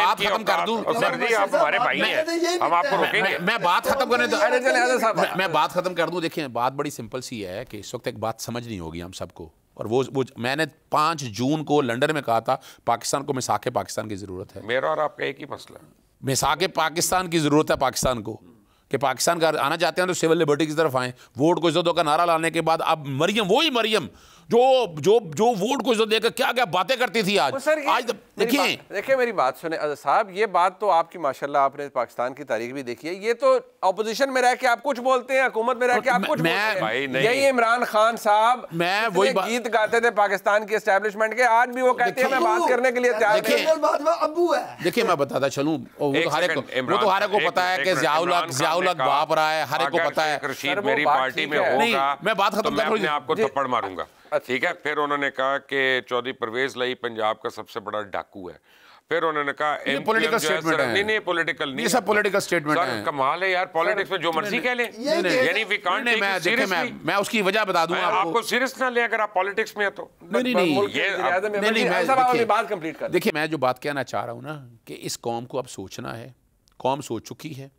बात खत्म कर दूं हमारे भाई हैं हम आपको रोकेंगे मैं बात खत्म करने दो मैं बात खत्म कर दूं देखिए बात बड़ी सिंपल सी है कि इस वक्त एक बात समझ नहीं होगी हम सबको और वो वो मैंने पांच जून को लंदन में कहा था पाकिस्तान को मिसाके पाकिस्तान की ज़रूरत है मेरा और आपका एक ही मसला मिसाके पाकिस्तान की ज़रूरत है पाकिस्तान को कि पाकिस्तान का आना चाहते हैं तो सिविल लिबर्टी की तरफ आएँ वोट को इज्जत का नारा लाने के बाद अब मरियम वही मरियम जो जो जो वोट को जो देकर क्या क्या बातें करती थी आज सर आज तो देखिए देखिए मेरी बात सुने साहब ये बात तो आपकी माशाल्लाह आपने पाकिस्तान की तारीख भी देखी है ये तो अपोजिशन में रह के आप कुछ बोलते हैं हुकूमत में रह के आप कुछ मैं यही इमरान खान साहब मैं वही गीत गाते थे पाकिस्तान की एस्टेब्लिशमेंट के आज भी वो कहते हैं मैं बात करने के लिए तैयार देखिए मैं बताता चलूँ वो तो हर एक को पता है कि जियाउलक बाप रहा है हर एक को पता है मेरी पार्टी में होगा मैं बात खत्म तो कर आपको थप्पड़ मारूंगा हाँ, ठीक है फिर उन्होंने कहा कि चौधरी परवेज लई पंजाब का सबसे बड़ा डाकू है फिर उन्होंने कहा पॉलिटिकल स्टेटमेंट है नहीं नहीं पॉलिटिकल नहीं सब पॉलिटिकल स्टेटमेंट है कमाल है यार पॉलिटिक्स में जो मर्जी कह लें यानी we can't take it seriously मैं मैं उसकी वजह बता दूंगा आपको आपको सीरियस ना ले अगर आप पॉलिटिक्स में है तो नहीं नहीं ये नहीं मैं सब बात कंप्लीट कर देखिए मैं जो बात कहना चाह रहा हूं ना कि इस कौम को अब सोचना है कौम सोच चुकी है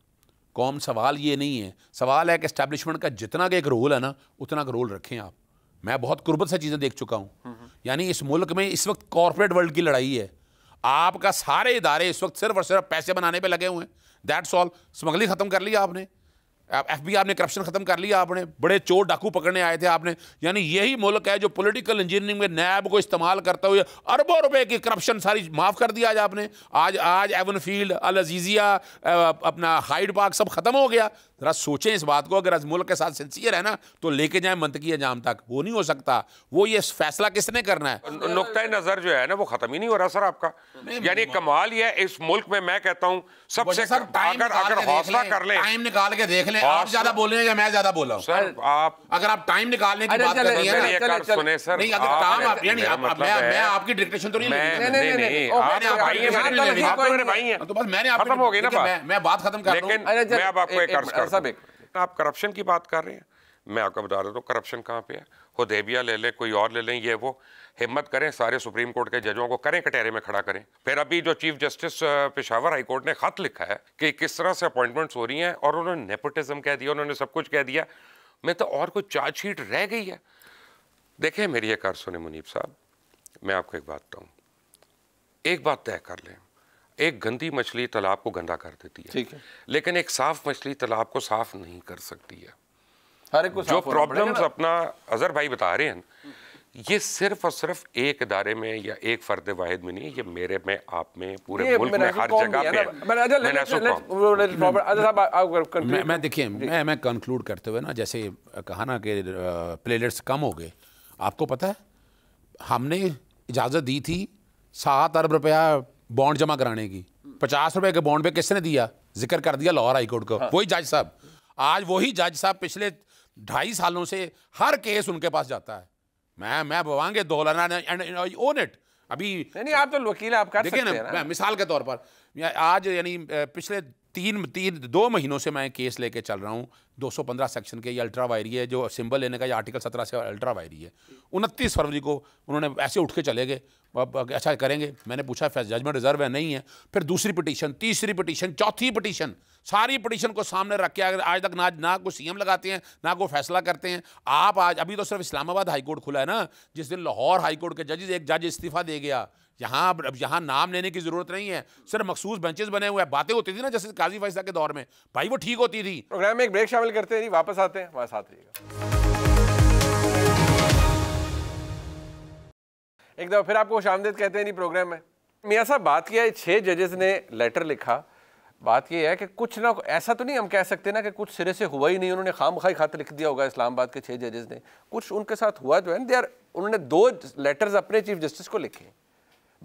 कौम सवाल ये नहीं है सवाल है कि इस्टेब्लिशमेंट का जितना का एक रोल है ना उतना का रोल रखें आप मैं बहुत कुर्बत से चीज़ें देख चुका हूँ यानी इस मुल्क में इस वक्त कॉरपोरेट वर्ल्ड की लड़ाई है आपका सारे इदारे इस वक्त सिर्फ और सिर्फ पैसे बनाने पर लगे हुए हैं दैट्स ऑल स्मगलिंग ख़त्म कर लिया आपने एफ बी आपने करप्शन खत्म कर लिया आपने बड़े चोर डाकू पकड़ने आए थे आपने यानी यही मुल्क है जो पॉलिटिकल इंजीनियरिंग में नैब को इस्तेमाल करते हुए अरबों रुपए की करप्शन सारी माफ़ कर दिया आज आपने आज आज एवन फील्ड अल अजीज़िया अपना हाइड पार्क सब खत्म हो गया ज़रा सोचें इस बात को अगर आज मुल्क के साथ सिंसियर है ना तो लेके मंत मंतकी अंजाम तक वो नहीं हो सकता वो ये फैसला किसने करना है नुकता नज़र जो है ना वो ख़त्म ही नहीं हो रहा सर आपका यानी कमाल है इस मुल्क में मैं कहता हूँ सबसे हौसला कर ले टाइम निकाल के देख मैंने आप ज्यादा बोले या मैं ज्यादा बोला सर आप अगर आप टाइम निकालने की बात कर रही हैं सुने सर नहीं अगर काम आप नहीं मतलब मैं आपकी डिक्टेशन तो नहीं मैं बात खत्म कर रहा हूँ आप करप्शन की बात कर रहे हैं मैं आपको बता रहा हूँ करप्शन कहाँ पे है हुदेबिया ले लें कोई और ले लें ये वो हिम्मत करें सारे सुप्रीम कोर्ट के जजों को करें कटेरे में खड़ा करें फिर अभी जो चीफ जस्टिस पेशावर हाईकोर्ट ने खत लिखा है कि किस तरह से अपॉइंटमेंट्स हो रही हैं और उन्होंने नेपोटिज्म कह दिया उन्होंने सब कुछ कह दिया मैं तो और कोई चार्जशीट रह गई है देखें मेरी एक अर्ज सुने मुनीब साहब मैं आपको एक बात बताऊँ एक बात तय कर लें एक गंदी मछली तालाब को गंदा कर देती है ठीक है लेकिन एक साफ मछली तालाब को साफ नहीं कर सकती है हर एक को जो प्रॉब्लम्स अपना अजहर भाई बता रहे हैं ये सिर्फ और सिर्फ एक इदारे में या एक फर्द वाहिद में नहीं ये मेरे में आप में पूरे मुल्क में हर जगह मैं देखिए मैं मैं कंक्लूड करते हुए ना जैसे कहा ना कि प्लेयर्स कम हो गए आपको पता है हमने इजाज़त दी थी सात अरब रुपया बॉन्ड जमा कराने की पचास रुपए के बॉन्ड पे किसने दिया जिक्र कर दिया लाहौर हाईकोर्ट को हाँ। वही जज साहब आज वही जज साहब पिछले ढाई सालों से हर केस उनके पास जाता है मैं मैं बवांगे ओन इट अभी नहीं आप तो वकील आप कर देखिए ना मिसाल के तौर पर आज यानी पिछले तीन तीन दो महीनों से मैं केस लेके चल रहा हूँ 215 सेक्शन के ये अल्ट्रा वायरी है जो सिंबल लेने का ये आर्टिकल 17 से अल्ट्रा वायरी है उनतीस फरवरी को उन्होंने ऐसे उठ के चले गए अब अच्छा करेंगे मैंने पूछा फैस जजमेंट रिजर्व है नहीं है फिर दूसरी पटिशन तीसरी पटीशन चौथी पटिशन सारी पटिशन को सामने रख के अगर आज तक ना ना कोई सीएम लगाते हैं ना कोई फैसला करते हैं आप आज अभी तो सिर्फ इस्लामाबाद हाईकोर्ट खुला है ना जिस दिन लाहौर हाईकोर्ट के जजेज एक जज इस्तीफा दे गया यहाँ अब यहाँ नाम लेने की ज़रूरत नहीं है सिर्फ मखसूस बेंचेस बने हुए हैं बातें होती थी ना जैसे काजी फैसला के दौर में भाई वो ठीक होती थी प्रोग्राम में एक ब्रेक शामिल करते हैं वापस आते हैं हमारे साथ रहिएगा एक दफ़ा फिर आपको शामदेद कहते हैं नहीं प्रोग्राम में मियाँ साहब बात किया है छः जजेस ने लेटर लिखा बात यह है कि कुछ ना ऐसा तो नहीं हम कह सकते ना कि कुछ सिरे से हुआ ही नहीं उन्होंने खाम खाई खत लिख दिया होगा इस्लामाबाद के छः जजेस ने कुछ उनके साथ हुआ जो तो है ना दे आर उन्होंने दो लेटर्स अपने चीफ जस्टिस को लिखे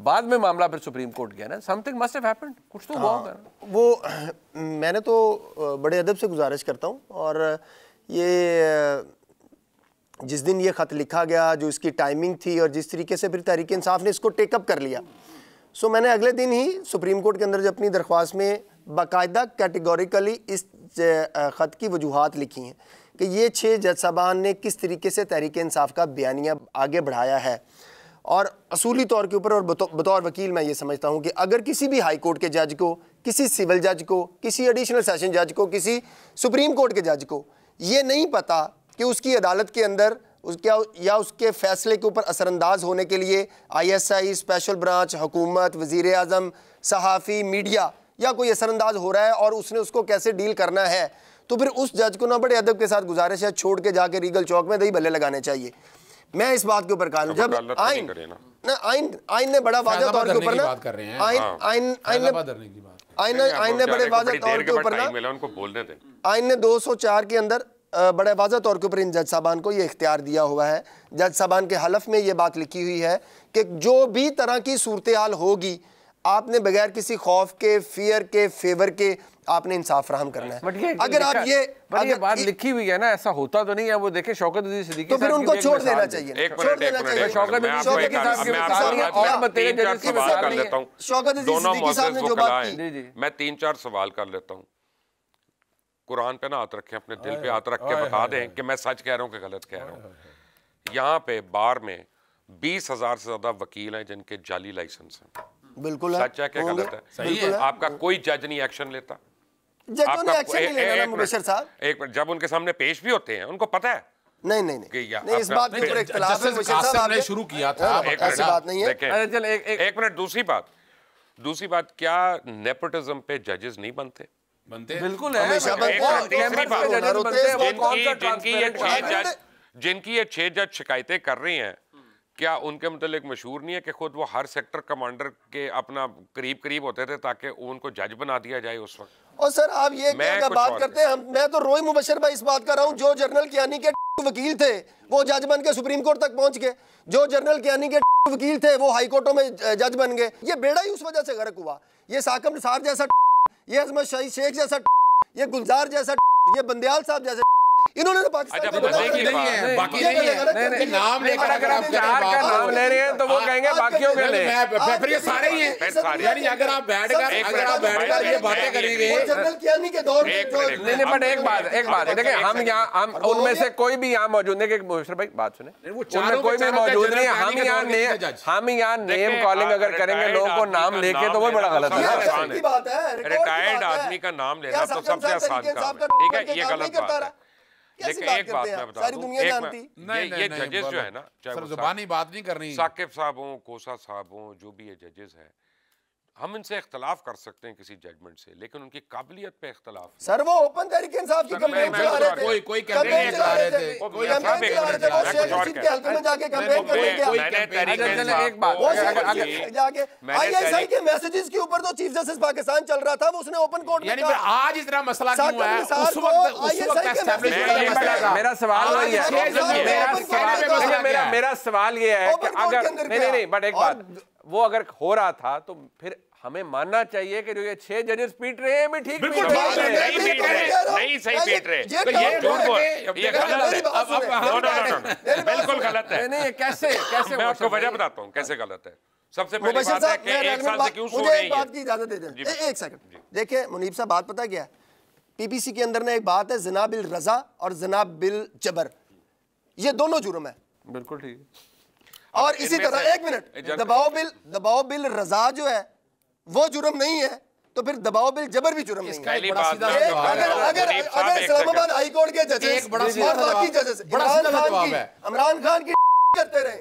बाद में मामला फिर सुप्रीम कोर्ट गया ना समथिंग मस्ट हैव हैपेंड कुछ तो हुआ हाँ, होगा वो मैंने तो बड़े अदब से गुजारिश करता हूँ और ये जिस दिन ये ख़त लिखा गया जो इसकी टाइमिंग थी और जिस तरीके से फिर तहरीक इंसाफ ने इसको टेकअप कर लिया सो मैंने अगले दिन ही सुप्रीम कोर्ट के अंदर जब अपनी दरख्वास्त में बाकायदा कैटेगोरिकली इस ख़त की वजूहत लिखी हैं कि ये छः जज साहबान ने किस तरीके से तहरीक इंसाफ का बयानिया आगे बढ़ाया है और असूली तौर के ऊपर और बतौर वकील मैं ये समझता हूँ कि अगर किसी भी हाई कोर्ट के जज को किसी सिविल जज को किसी एडिशनल सेशन जज को किसी सुप्रीम कोर्ट के जज को ये नहीं पता कि उसकी अदालत के अंदर उसके या उसके फैसले के ऊपर असरानंदाज होने के लिए आईएसआई स्पेशल ब्रांच हुकूमत वज़ी अजम सहाफ़ी मीडिया या कोई असरानंदाज हो रहा है और उसने उसको कैसे डील करना है तो फिर उस जज को ना बड़े अदब के साथ गुजारिश है छोड़ के जाके रीगल चौक में दही भले लगाने चाहिए मैं इस बात के ऊपर कहा जब तो आइन ना आइन आइन ने बड़ा वादा तौर के ऊपर ना आइन हाँ। आइन आइन ने आइन ने बड़े वादा तौर के ऊपर ना आइन ने चार के अंदर बड़े वाजा तौर के ऊपर इन जज साहबान को ये इख्तियार दिया हुआ है जज साहबान के हलफ में ये बात लिखी हुई है कि जो भी तरह की सूरत हाल होगी आपने बगैर किसी खौफ के फियर के फेवर के आपने इंसाफ फ्राहम करना है ये, अगर आप ये अगर ये बात लिखी हुई है ना ऐसा होता तो नहीं है वो देखे शौकत तो फिर उनको छोड़ देना चाहिए शौकत मैं तीन चार सवाल कर लेता हूँ कुरान पे ना हाथ रखें अपने दिल पे हाथ रख के बता दें कि मैं सच कह रहा हूँ कि गलत कह रहा हूँ यहाँ पे बार में बीस हजार से ज्यादा वकील हैं जिनके जाली लाइसेंस हैं बिल्कुल सच है क्या गलत है सही है आपका कोई जज नहीं एक्शन लेता एक जब उनके सामने पेश भी होते हैं उनको पता है नहीं नहीं नहीं, नहीं इस बात के ऊपर शुरू किया था हाँ, ऐसी बात नहीं है एक मिनट दूसरी बात दूसरी बात क्या नेपोटिज्म पे जजेस नहीं बनते बनते बिल्कुल जिनकी ये छह जज शिकायतें कर रही हैं क्या उनके मतलब मशहूर नहीं है कि खुद वो हर सेक्टर कमांडर के अपना करीब करीब होते थे ताकि उनको जज बना दिया जाए उस वक्त और सर आप ये क्या बात करते हैं मैं तो रोई मुबशर भाई इस बात कर रहा हूँ जो जनरल कियानी के वकील थे वो जज बन के सुप्रीम कोर्ट तक पहुंच गए जो जनरल कियानी के वकील थे वो हाई कोर्टों में जज बन गए ये बेड़ा ही उस वजह से गर्क हुआ ये साकम सार जैसा ये अजमत शाही शेख जैसा ये गुलजार जैसा ये बंदयाल साहब जैसे इन्होंने तो पाकिस्तान अच्छा, मतलब बाकी नाम लेकर अगर आप नाम ले रहे हैं तो वो हाँ, कहेंगे बाकियों के लिए हाँ, सारे ही हैं अगर आप अगर आप ये बातें करेंगे जनरल के दौर में बट एक बात एक बात देखिए हम यहाँ हम उनमें से कोई भी यहाँ मौजूद नहीं भाई बात सुने उनमें कोई भी मौजूद नहीं हम यहाँ हम यहाँ नेम कॉलिंग अगर करेंगे लोगों को नाम लेके तो वो बड़ा गलत है रिटायर्ड आदमी का नाम लेना तो सबसे आसान काम ठीक है ये गलत बात है सारी दुनिया जानती नहीं ये जजेस जो है ना चाहे बात नहीं करनी साकिब साहब हो कोसा साहब हो जो भी ये जजेस हैं हम इनसे इख्तलाफ कर सकते हैं किसी जजमेंट से लेकिन उनकी काबिलियत पे इख्तलाफ सर वो ओपन तरीके इंसाफ की तो- कंप्लेन चला रहे थे कोई कोई कंप्लेन चला रहे थे कोई कंप्लेन चला रहे थे वो शेख रशीद के हलके में जाके कंप्लेन करने गया एक बात वो जाके आईएसआई के मैसेजेस के ऊपर तो चीफ जस्टिस पाकिस्तान चल रहा था वो उसने ओपन कोर्ट में कहा आज इतना मसला क्यों है उस वक्त उस वक्त एस्टैब्लिश मेरा सवाल तो वही तो है मेरा सवाल ये है कि अगर नहीं नहीं बट एक बात वो अगर हो रहा था तो फिर हमें मानना चाहिए कि जो ये छह जजेस पीट रहे हैं भी ठीक बिल्कुल नहीं पीट रहे नहीं सही पीट रहे ये ये झूठ बोल ये गलत है बिल्कुल गलत है नहीं कैसे कैसे मैं आपको वजह बताता हूँ कैसे गलत है सबसे पहले बात है कि एक साल से क्यों सो रही है बात की इजाजत दे दें एक सेकंड देखिए मुनीब साहब बात पता क्या पीपीसी के अंदर ने एक बात है जनाबिल रजा और जनाबिल जबर ये दोनों जुर्म है बिल्कुल ठीक है और इसी तरह एक मिनट दबाव बिल दबाव बिल रजा जो है वो जुर्म नहीं है तो फिर दबाव बिल जबर भी जुर्म अगर अगर इस्लामाबाद हाईकोर्ट के जजेस जजेस इमरान खान की इमरान खान की करते रहे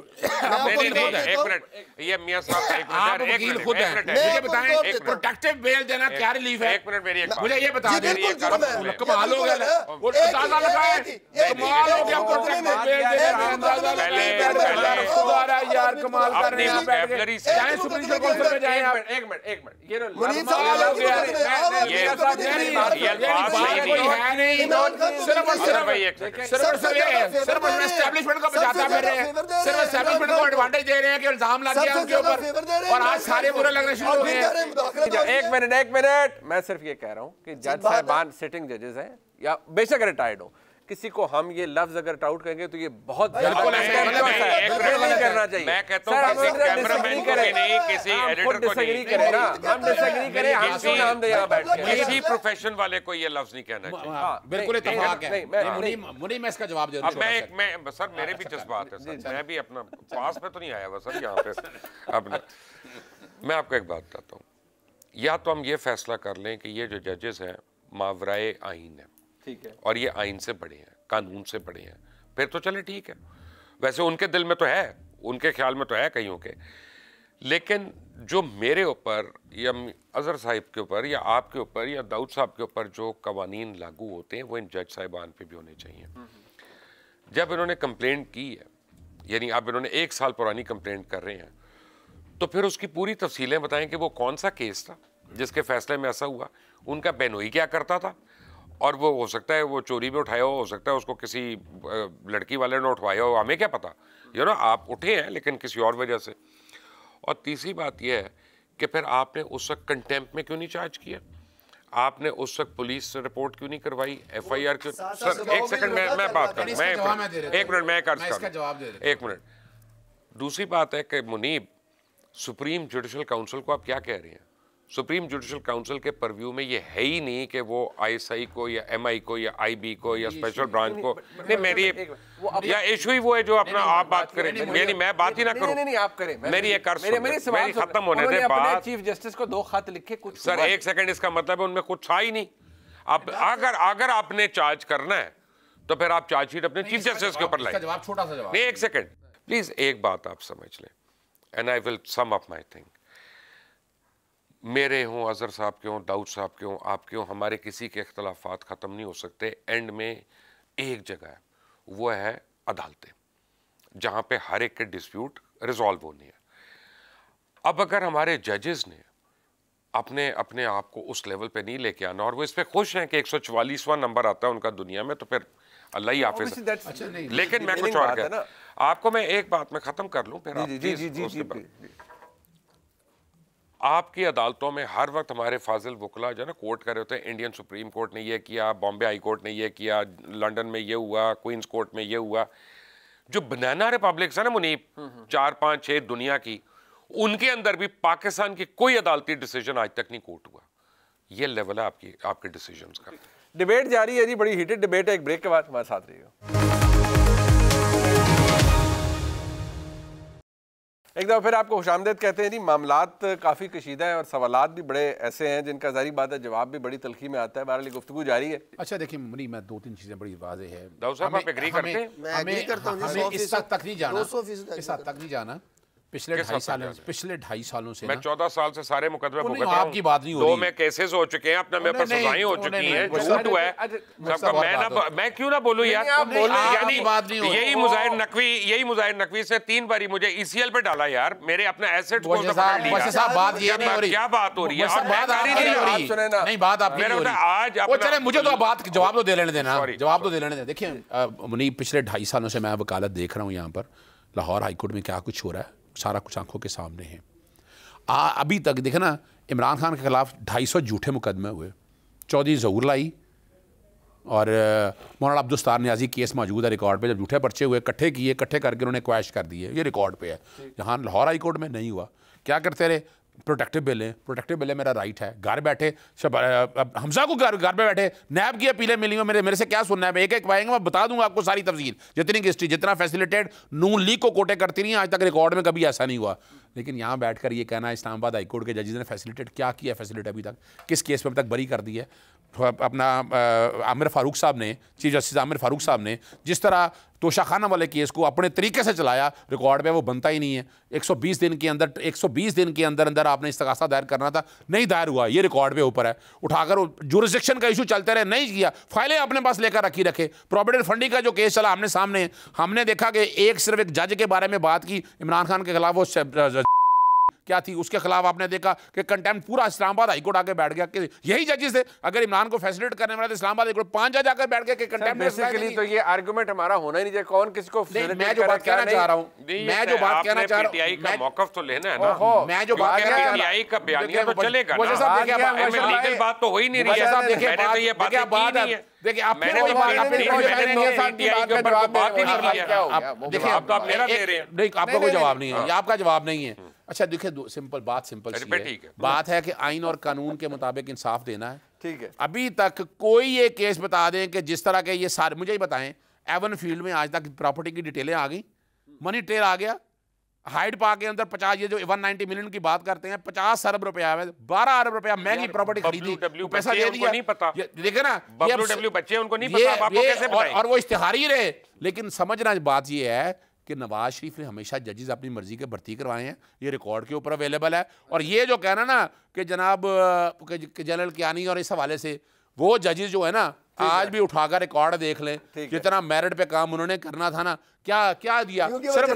तो- ये मियां साहब आप वकील खुद हैं मुझे बताएं प्रोटेक्टिव बेल देना क्या रिलीफ है एक मिनट मेरी एक मुझे ये बता दें कमाल हो गया वो अंदाजा लगाए कमाल हो गया प्रोटेक्टिव बेल देना अंदाजा लगाए दोबारा यार कमाल कर रहे हैं बैटरी से जाएं सुप्रीम कोर्ट काउंसिल में जाएं एक मिनट एक मिनट ये मुनीब साहब हो गया ये ये बात नहीं है नहीं सिर्फ और सिर्फ सिर्फ और सिर्फ एस्टैब्लिशमेंट को बचाता फिर रहे हैं सिर्फ सेवन को एडवांटेज दे रहे हैं लग गया उनके ऊपर और आज सारे बुरे लगने शुरू हो तो गए एक मिनट एक मिनट मैं सिर्फ ये कह रहा हूँ कि जज साहबान सिटिंग जजेस हैं या बेशक रिटायर्ड हो किसी को हम ये लफ्ज अगर टाउट करेंगे तो ये बहुत करना चाहिए वाले को ये लफ्ज नहीं कहना हाँ, चाहिए हाँ, हाँ, इसका जवाब सर मेरे अच्छा, भी अच्छा। जज्बात है मैं भी अपना पास में तो नहीं आया हुआ सर यहाँ पे मैं आपको एक बात बताता हूँ या तो हम ये फैसला कर लें कि ये जो जजेस हैं मावराए आइन है ठीक है और ये आइन से बड़े हैं कानून से बड़े हैं फिर तो चले ठीक है वैसे उनके दिल में तो है उनके ख्याल में तो है कहीं के लेकिन जो मेरे ऊपर या अजहर साहिब के ऊपर या आपके ऊपर या दाऊद साहब के ऊपर जो कवानीन लागू होते हैं वो इन जज साहिबान पे भी होने चाहिए हम्म। जब इन्होंने कंप्लेंट की है यानी आप इन्होंने एक साल पुरानी कंप्लेंट कर रहे हैं तो फिर उसकी पूरी तफसीलें बताएं कि वो कौन सा केस था जिसके फैसले में ऐसा हुआ उनका बेनोई क्या करता था और वो हो सकता है वो चोरी में उठाया हो हो सकता है उसको किसी लड़की वाले ने उठवाया हो हमें क्या पता यू नो आप उठे हैं लेकिन किसी और वजह से और तीसरी बात यह है कि फिर आपने उस वक्त कंटेम्प में क्यों नहीं चार्ज किया आपने उस वक्त पुलिस से रिपोर्ट क्यों नहीं करवाई एफ आई आर क्यों सर एक सेकंड मैं मैं बात कर मैं एक मिनट मैं कर्ज कर एक मिनट दूसरी बात है कि मुनीब सुप्रीम जुडिशल काउंसिल को आप क्या कह रहे हैं सुप्रीम जुडिशल काउंसिल के परव्यू में ये है ही नहीं कि वो आईएसआई को या एमआई को या आईबी को या स्पेशल ब्रांच को नहीं मेरी या इशू ही वो है जो अपना आप बात करें मेरी मैं बात ही ना करूं नहीं नहीं आप करें मेरी एक मेरी खत्म होने दे बात चीफ जस्टिस को दो खत लिखे कुछ सर एक सेकंड इसका मतलब है उनमें कुछ था ही नहीं अब अगर अगर आपने चार्ज करना है तो फिर आप चार्जशीट अपने चीफ जस्टिस के ऊपर लाइए जवाब छोटा सा जवाब नहीं एक सेकंड प्लीज एक बात आप समझ लें and I will sum up my thing मेरे हों अज़हर साहब के हों दाऊद साहब के हों आपके हों हमारे किसी के अख्तलाफात ख़त्म नहीं हो सकते एंड में एक जगह है वो है अदालतें जहाँ पे हर एक के डिस्प्यूट रिजॉल्व होनी है अब अगर हमारे जजेस ने अपने अपने आप को उस लेवल पे नहीं लेके आना और वो इस पर खुश हैं कि एक सौ चवालीसवा नंबर आता है उनका दुनिया में तो फिर अल्लाह ही हाफिज अच्छा, लेकिन मैं कुछ और आपको मैं एक बात में ख़त्म कर लूँ फिर आप आपकी अदालतों में हर वक्त हमारे फाजिल वकला जो है ना कोर्ट कर रहे होते हैं इंडियन सुप्रीम कोर्ट ने यह किया बॉम्बे हाई कोर्ट ने यह किया लंदन में यह हुआ क्वींस कोर्ट में यह हुआ जो बनाना रिपब्लिक्स है ना मुनीब हम्म, हम्म। चार पाँच छः दुनिया की उनके अंदर भी पाकिस्तान की कोई अदालती डिसीजन आज तक नहीं कोर्ट हुआ ये लेवल है आपकी आपके डिसीजन का डिबेट जारी है जी बड़ी हीटेड डिबेट है एक ब्रेक के बाद हमारे साथ रहिएगा एक दफ़ा फिर आपको खुश कहते हैं जी मामला काफ़ी कशीदा है और सवाल भी बड़े ऐसे हैं जिनका जारी बात है जवाब भी बड़ी तलखी में आता है बहरली गुफ्तु जारी है अच्छा देखिए मुनी मैं दो तीन चीज़ें बड़ी वाजे है इस हद तक नहीं जाना पिछले ढाई साल पिछले ढाई सालों से मैं चौदह साल से सारे मुकदमे भुगत रहा आपकी बात नहीं हो रही दो में केसेस हो चुके हैं अपने मेरे पर सजाएं हो चुकी हैं झूठ हुआ है सबका मैं ना मैं क्यों ना बोलूं यार यानी यही मुजाहिर नकवी यही मुजाहिर नकवी से तीन बारी मुझे ईसीएल e पे डाला यार मेरे अपने एसेट को बात ये क्या बात हो रही है नहीं बात आप मतलब आज चले मुझे तो बात जवाब तो दे लेने देना जवाब तो दे लेने देखिये देखिए मुनीब पिछले ढाई सालों से मैं वकालत देख रहा हूँ यहाँ पर लाहौर हाईकोर्ट में क्या कुछ हो रहा है सारा कुछ आंखों के सामने है आ, अभी तक ना इमरान खान के खिलाफ ढाई सौ जूठे मुकदमे हुए चौधरी जहूर लाई और मौलाना अब्दुस्तार न्याजी केस मौजूद है रिकॉर्ड पे जब झूठे पर्चे हुए इकट्ठे किए इकट्ठे करके उन्होंने क्वैश कर दिए ये रिकॉर्ड पे है जहाँ लाहौर हाई कोर्ट में नहीं हुआ क्या करते रहे प्रोटेक्टिव बिल है प्रोटेक्टिव बिल है मेरा राइट है घर बैठे शब हमजा को घर घर पे बैठे नैब की अपीलें मिली मेरे मेरे से क्या सुनना है एक एक पाएंगे मैं बता दूंगा आपको सारी तफजील जितनी हिस्ट्री जितना फैसिलिटेड नून लीग को कोटे करती रही आज तक रिकॉर्ड में कभी ऐसा नहीं हुआ लेकिन यहाँ बैठ कर ये कहना इस्लामाबाद हाईकोर्ट के जजेज ने फैसिलिटेट क्या किया फैसिलिटेट अभी तक किस केस में अभी तक बरी कर दी है अपना आमिर फारूक साहब ने चीफ जस्टिस आमिर फारूक साहब ने जिस तरह तोशाखाना वाले केस को अपने तरीके से चलाया रिकॉर्ड पे वो बनता ही नहीं है 120 दिन के अंदर 120 दिन के अंदर अंदर आपने इस्तगासा दायर करना था नहीं दायर हुआ ये रिकॉर्ड पे ऊपर है उठाकर जुरिस्डिक्शन का इशू चलते रहे नहीं किया फाइलें अपने पास लेकर रखी रखे प्रोविडेंट फंडिंग का जो केस चला हमने सामने हमने देखा कि एक सिर्फ एक जज के बारे में बात की इमरान खान के खिलाफ वो क्या थी उसके खिलाफ आपने देखा कि कंटेम पूरा इस्लामाबाद हाईकोर्ट आके बैठ गया कि यही जजेस थे अगर इमरान को फैसिलिटेट करने वाले इस्लामाबाद हाईकोर्ट पांच जज आकर बैठ गया कि तो ये आर्गुमेंट हमारा होना ही नहीं चाहिए कौन किसको मैं जो बात कहना चाह रहा हूँ मैं जो बात कहना चाह रहा हूँ मौका तो लेना है ना मैं जो बात का तो चलेगा बात तो हो ही नहीं रही है देखिए आप मैंने तो अपनी मैंने तो के ऊपर बात ही नहीं की है देखिए आप तो आप मेरा दे रहे हैं नहीं आपका कोई जवाब नहीं है हाँ। आपका जवाब नहीं है हम्म। अच्छा देखिए सिंपल बात सिंपल सी है बात है कि आइन और कानून के मुताबिक इंसाफ देना है ठीक है अभी तक कोई ये केस बता दें कि जिस तरह के ये सारे मुझे ही बताएं एवन फील्ड में आज तक प्रॉपर्टी की डिटेलें आ गई मनी हम्म। ट्रेल आ गया हाइड पार्क के अंदर पचास ये जो वन नाइनटी मिलियन की बात करते हैं पचास अरब रुपया बारह अरब रुपया महंगी प्रॉपर्टी खरीदी पैसा दे दिया नहीं पता देखे ना डब्ल्यू बच्चे उनको नहीं पता आपको कैसे और, और वो इश्तेहार ही रहे लेकिन समझना बात ये है कि नवाज शरीफ ने हमेशा जजेस अपनी मर्जी के भर्ती करवाए हैं ये रिकॉर्ड के ऊपर अवेलेबल है और ये जो कहना ना कि जनाब जनरल कियानी और इस हवाले से वो जजेस जो है ना आज भी उठाकर रिकॉर्ड देख लें जितना मेरिट पे काम उन्होंने करना था ना क्या क्या दिया सिर्फ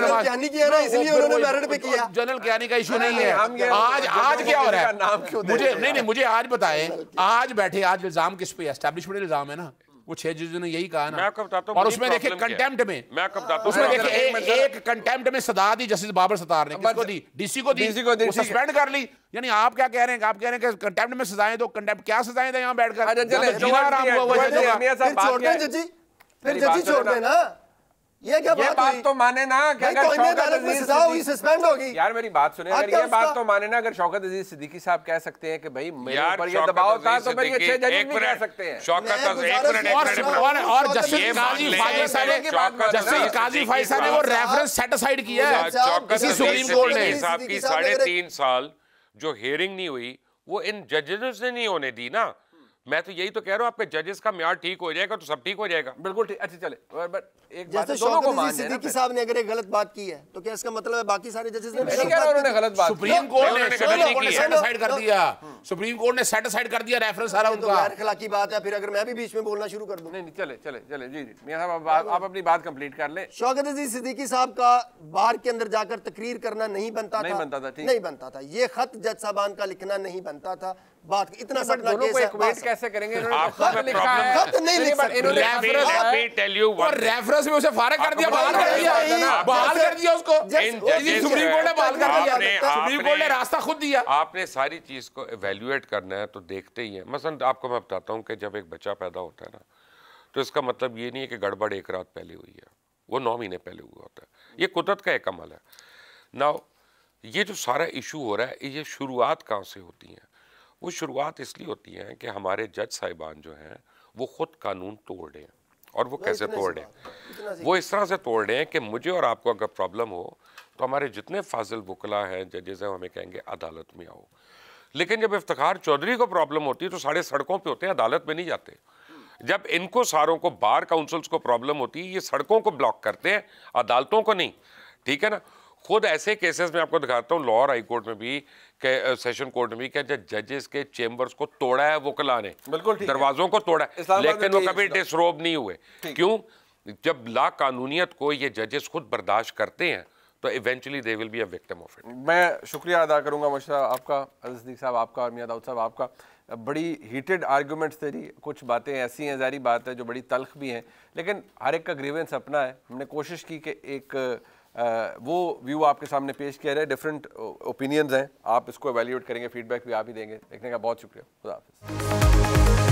जनरल का इशू नहीं है आज आज क्या हो रहा है मुझे नहीं नहीं मुझे आज बताएं आज बैठे आज इल्जाम किस पे एस्टेब्लिशमेंट इल्जाम है ना वो छह जजों ने यही कहा ना मैं बताता और उसमें देखे कंटेम्प्ट में मैं बताता उसमें देखे एक कंटेम्प्ट में सदा दी जस्टिस बाबर सतार ने किसको दी डीसी को दी डीसी को दी सस्पेंड कर ली यानी आप क्या कह रहे हैं आप कह रहे हैं कंटेम्प्ट में सजाएं दो कंटेम्प्ट क्या सजाएं तो दें यहां बैठकर फिर छोड़ ये क्या ये बात, बात तो माने ना तो यार मेरी बात सुने अगर ये बात तो माने ना अगर शौकत अजीज सिद्दीकी साहब कह सकते हैं कि भाई मेरे ये दबाव था तो मेरे अच्छे जज भी कह सकते हैं शौकत एक मिनट और जस्टिस जस्टिस काजी ने वो रेफरेंस किया है सुप्रीम कोर्ट ने साल जो हियरिंग नहीं हुई वो इन जजेस ने नहीं होने दी ना मैं तो यही तो कह रहा हूँ आपके जजेस का म्यार ठीक हो जाएगा तो सब ठीक हो जाएगा बिल्कुल ठीक अच्छा चले सिद्दीकी साहब ने अगर एक गलत बात की है तो क्या इसका मतलब है बाकी सारे जजेस ने गलत बात सुप्रीम कोर्ट कर दिया सुप्रीम कोर्ट ने सेटिस्फाइड कर दिया रेफरेंस सारा तो उनका की बात है फिर अगर मैं भी बीच में बोलना शुरू कर दूं नहीं चले चले चले जी जी मियां साहब आप अपनी बात कंप्लीट कर ले शौकत अजीज सिद्दीकी साहब का बाहर के अंदर जाकर तकरीर करना नहीं बनता था नहीं बनता था नहीं बनता था ये खत जज साहबान का लिखना नहीं बनता था बात इतना दोनों को इक्वेट कैसे करेंगे इन्होंने रास्ता खुद दिया आपने सारी चीज को एवेल्युएट करना है तो देखते ही है मसलन आपको मैं बताता हूँ कि जब एक बच्चा पैदा होता है ना तो इसका मतलब ये नहीं है कि गड़बड़ एक रात पहले हुई है वो नौ महीने पहले हुआ होता है ये कुदरत का एक अमल है ना ये जो सारा इशू हो रहा है ये शुरुआत कहाँ से होती है वो शुरुआत इसलिए होती है कि हमारे जज साहिबान जो हैं वो खुद कानून तोड़ दें और वो कैसे तोड़ दें वो इस तरह से तोड़ दें कि मुझे और आपको अगर प्रॉब्लम हो तो हमारे जितने फाजिल वकला हैं जजेस हैं हमें कहेंगे अदालत में आओ लेकिन जब इफ्तार चौधरी को प्रॉब्लम होती है तो सारे सड़कों पे होते हैं अदालत में नहीं जाते जब इनको सारों को बार काउंसिल्स को प्रॉब्लम होती है ये सड़कों को ब्लॉक करते हैं अदालतों को नहीं ठीक है ना खुद ऐसे केसेस में आपको दिखाता हूँ लाहौर हाईकोर्ट में भी के सेशन कोर्ट में क्या जजेस के चेंबर्स को तोड़ा है वकला ने बिल्कुल दरवाजों को तोड़ा है लेकिन वो कभी डिसरोब नहीं हुए क्यों जब ला कानूनीत को ये जजेस खुद बर्दाश्त करते हैं तो eventually they will be a victim of it मैं शुक्रिया अदा करूंगा मुशरा आपका अजदीक साहब आपका और मियाँ दाऊद साहब आपका बड़ी हीटेड आर्ग्यूमेंट्स तेरी कुछ बातें ऐसी हैं जारी बात है जो बड़ी तलख भी हैं लेकिन हर एक का ग्रीवेंस अपना है हमने कोशिश की कि एक वो व्यू आपके सामने पेश किया जाए डिफरेंट ओपिनियंस हैं आप इसको एवेल्यूएट करेंगे फीडबैक भी आप ही देंगे देखने का बहुत शुक्रिया खुदा हाफिज़